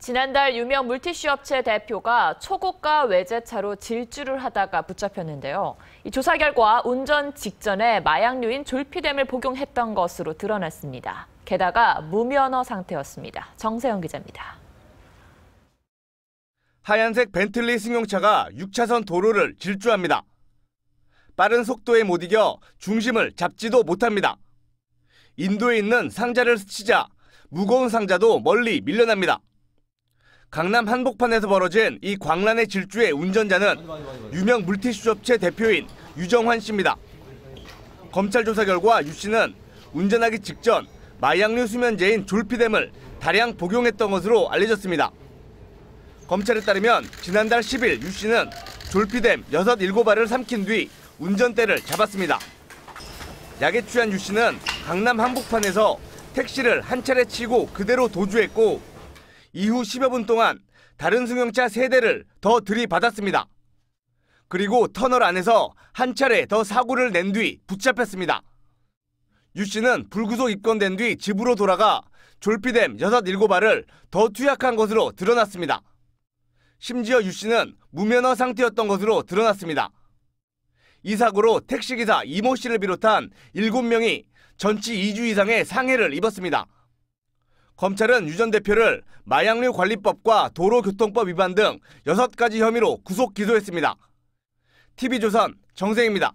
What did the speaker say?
지난달 유명 물티슈 업체 대표가 초고가 외제차로 질주를 하다가 붙잡혔는데요. 이 조사 결과 운전 직전에 마약류인 졸피뎀을 복용했던 것으로 드러났습니다. 게다가 무면허 상태였습니다. 정세영 기자입니다. 하얀색 벤틀리 승용차가 6차선 도로를 질주합니다. 빠른 속도에 못 이겨 중심을 잡지도 못합니다. 인도에 있는 상자를 스치자 무거운 상자도 멀리 밀려납니다. 강남 한복판에서 벌어진 이 광란의 질주의 운전자는 유명 물티슈 업체 대표인 유정환 씨입니다. 검찰 조사 결과 유 씨는 운전하기 직전 마약류 수면제인 졸피뎀을 다량 복용했던 것으로 알려졌습니다. 검찰에 따르면 지난달 10일 유 씨는 졸피뎀 6, 7발을 삼킨 뒤 운전대를 잡았습니다. 약에 취한 유 씨는 강남 한복판에서 택시를 한 차례 치고 그대로 도주했고 이후 10여 분 동안 다른 승용차 3대를 더 들이받았습니다. 그리고 터널 안에서 한 차례 더 사고를 낸 뒤 붙잡혔습니다. 유 씨는 불구속 입건된 뒤 집으로 돌아가 졸피뎀 6, 7발을더 투약한 것으로 드러났습니다. 심지어 유 씨는 무면허 상태였던 것으로 드러났습니다. 이 사고로 택시기사 이모 씨를 비롯한 7명이 전치 2주 이상의 상해를 입었습니다. 검찰은 유 전 대표를 마약류 관리법과 도로교통법 위반 등 6가지 혐의로 구속 기소했습니다. TV조선 정세입니다.